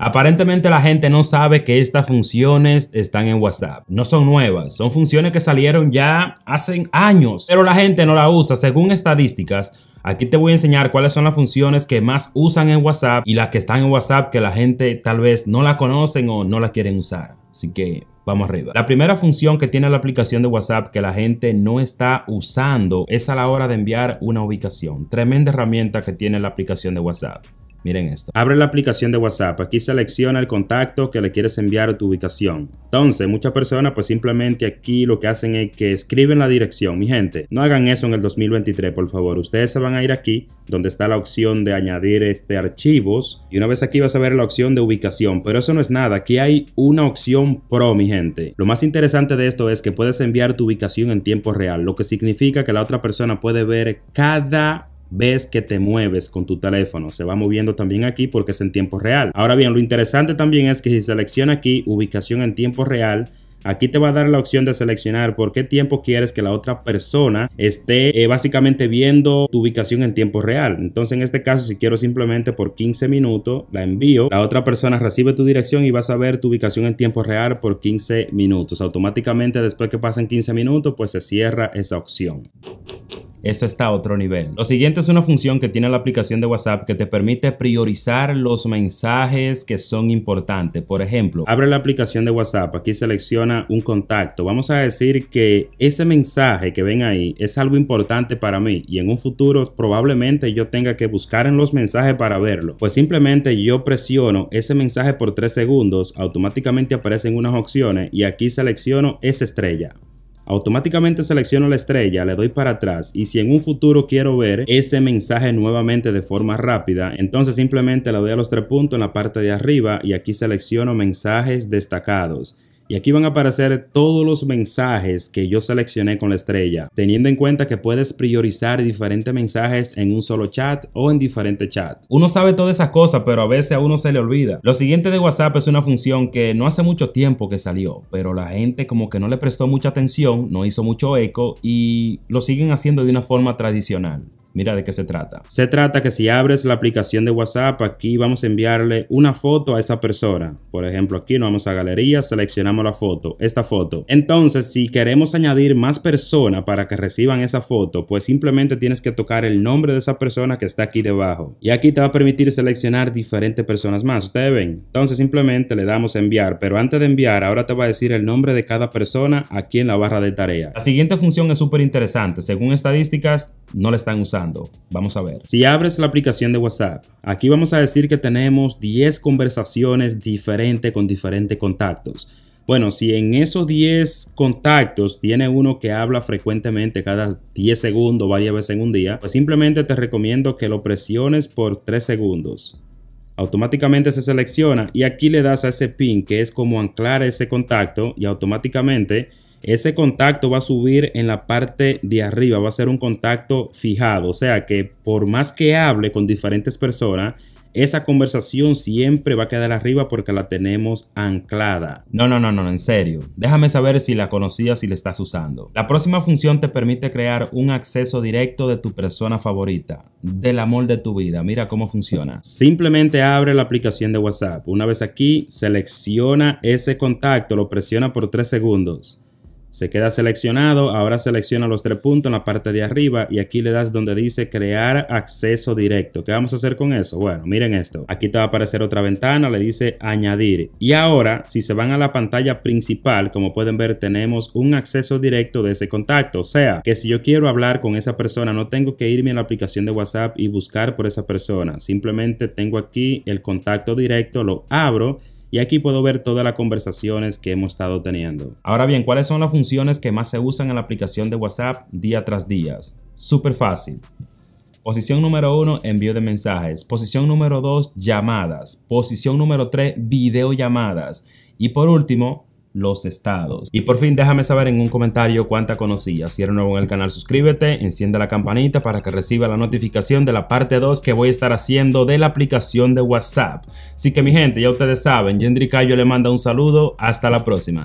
Aparentemente la gente no sabe que estas funciones están en WhatsApp. No son nuevas, son funciones que salieron ya hace años, pero la gente no la usa. Según estadísticas, aquí te voy a enseñar cuáles son las funciones que más usan en WhatsApp y las que están en WhatsApp que la gente tal vez no la conocen o no la quieren usar. Así que vamos arriba. La primera función que tiene la aplicación de WhatsApp que la gente no está usando es a la hora de enviar una ubicación. Tremenda herramienta que tiene la aplicación de WhatsApp. Miren esto. Abre la aplicación de WhatsApp. Aquí selecciona el contacto que le quieres enviar tu ubicación. Entonces, muchas personas pues simplemente aquí lo que hacen es que escriben la dirección. Mi gente, no hagan eso en el 2023, por favor. Ustedes se van a ir aquí donde está la opción de añadir este archivos y una vez aquí vas a ver la opción de ubicación, pero eso no es nada. Aquí hay una opción pro, mi gente. Lo más interesante de esto es que puedes enviar tu ubicación en tiempo real, lo que significa que la otra persona puede ver cada ves que te mueves con tu teléfono. Se va moviendo también aquí porque es en tiempo real. Ahora bien, lo interesante también es que si selecciona aquí ubicación en tiempo real, Aquí te va a dar la opción de seleccionar por qué tiempo quieres que la otra persona esté eh, básicamente viendo tu ubicación en tiempo real. Entonces en este caso si quiero simplemente por 15 minutos la envío, la otra persona recibe tu dirección y vas a ver tu ubicación en tiempo real por 15 minutos. Automáticamente después que pasan 15 minutos pues se cierra esa opción. Eso está a otro nivel. Lo siguiente es una función que tiene la aplicación de WhatsApp que te permite priorizar los mensajes que son importantes. Por ejemplo, abre la aplicación de WhatsApp, aquí selecciona un contacto. Vamos a decir que ese mensaje que ven ahí es algo importante para mí y en un futuro probablemente yo tenga que buscar en los mensajes para verlo. Pues simplemente yo presiono ese mensaje por 3 segundos, automáticamente aparecen unas opciones y aquí selecciono esa estrella automáticamente selecciono la estrella, le doy para atrás y si en un futuro quiero ver ese mensaje nuevamente de forma rápida, entonces simplemente le doy a los tres puntos en la parte de arriba y aquí selecciono mensajes destacados. Y aquí van a aparecer todos los mensajes que yo seleccioné con la estrella, teniendo en cuenta que puedes priorizar diferentes mensajes en un solo chat o en diferentes chats. Uno sabe todas esas cosas, pero a veces a uno se le olvida. Lo siguiente de WhatsApp es una función que no hace mucho tiempo que salió, pero la gente como que no le prestó mucha atención, no hizo mucho eco y lo siguen haciendo de una forma tradicional. Mira de qué se trata. Se trata que si abres la aplicación de WhatsApp, aquí vamos a enviarle una foto a esa persona. Por ejemplo, aquí nos vamos a galería, seleccionamos la foto, esta foto. Entonces, si queremos añadir más personas para que reciban esa foto, pues simplemente tienes que tocar el nombre de esa persona que está aquí debajo. Y aquí te va a permitir seleccionar diferentes personas más. Ustedes ven. Entonces, simplemente le damos enviar. Pero antes de enviar, ahora te va a decir el nombre de cada persona aquí en la barra de tarea. La siguiente función es súper interesante. Según estadísticas, no la están usando Vamos a ver. Si abres la aplicación de WhatsApp, aquí vamos a decir que tenemos 10 conversaciones diferentes con diferentes contactos. Bueno, si en esos 10 contactos tiene uno que habla frecuentemente cada 10 segundos, varias veces en un día, pues simplemente te recomiendo que lo presiones por 3 segundos. Automáticamente se selecciona y aquí le das a ese pin que es como anclar ese contacto y automáticamente ese contacto va a subir en la parte de arriba, va a ser un contacto fijado, o sea que por más que hable con diferentes personas, esa conversación siempre va a quedar arriba porque la tenemos anclada. No, no, no, no, en serio. Déjame saber si la conocías si la estás usando. La próxima función te permite crear un acceso directo de tu persona favorita, del amor de tu vida. Mira cómo funciona. Simplemente abre la aplicación de WhatsApp. Una vez aquí, selecciona ese contacto, lo presiona por 3 segundos. Se queda seleccionado, ahora selecciona los tres puntos en la parte de arriba y aquí le das donde dice crear acceso directo. ¿Qué vamos a hacer con eso? Bueno, miren esto. Aquí te va a aparecer otra ventana, le dice añadir. Y ahora, si se van a la pantalla principal, como pueden ver, tenemos un acceso directo de ese contacto. O sea, que si yo quiero hablar con esa persona, no tengo que irme a la aplicación de WhatsApp y buscar por esa persona. Simplemente tengo aquí el contacto directo, lo abro y aquí puedo ver todas las conversaciones que hemos estado teniendo. Ahora bien, ¿cuáles son las funciones que más se usan en la aplicación de WhatsApp día tras día? Súper fácil. Posición número 1, envío de mensajes. Posición número 2, llamadas. Posición número 3, videollamadas. Y por último, los estados. Y por fin déjame saber en un comentario cuánta conocías. Si eres nuevo en el canal suscríbete, enciende la campanita para que reciba la notificación de la parte 2 que voy a estar haciendo de la aplicación de WhatsApp. Así que mi gente, ya ustedes saben, Yendri Cayo le manda un saludo, hasta la próxima.